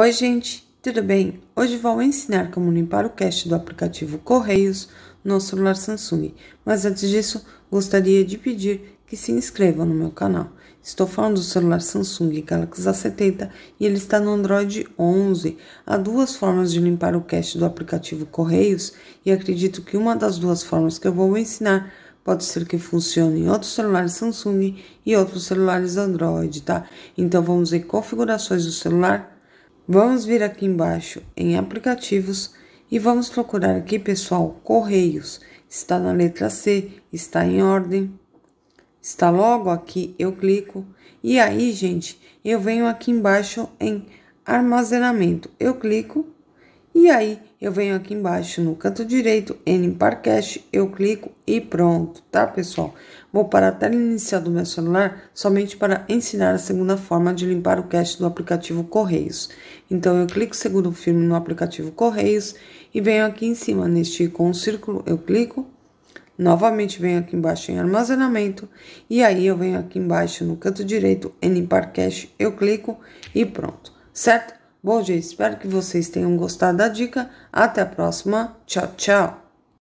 Oi, gente, tudo bem? Hoje vou ensinar como limpar o cache do aplicativo Correios no celular Samsung, mas antes disso, gostaria de pedir que se inscrevam no meu canal. Estou falando do celular Samsung Galaxy A70 e ele está no Android 11. Há duas formas de limpar o cache do aplicativo Correios e acredito que uma das duas formas que eu vou ensinar pode ser que funcione em outros celulares Samsung e outros celulares Android, tá? Então vamos em configurações do celular Vamos vir aqui embaixo em aplicativos e vamos procurar aqui, pessoal, Correios. Está na letra C, está em ordem. Está logo aqui, eu clico. E aí, gente, eu venho aqui embaixo em armazenamento. Eu clico e aí, eu venho aqui embaixo no canto direito, em Parcast, eu clico e pronto, tá, pessoal? Vou parar a tela inicial do meu celular somente para ensinar a segunda forma de limpar o cache do aplicativo Correios. Então, eu clico segundo filme no aplicativo Correios e venho aqui em cima, neste com um círculo, eu clico. Novamente, venho aqui embaixo em armazenamento e aí eu venho aqui embaixo no canto direito, em Parcast, eu clico e pronto, certo? Bom, gente, espero que vocês tenham gostado da dica. Até a próxima. Tchau, tchau.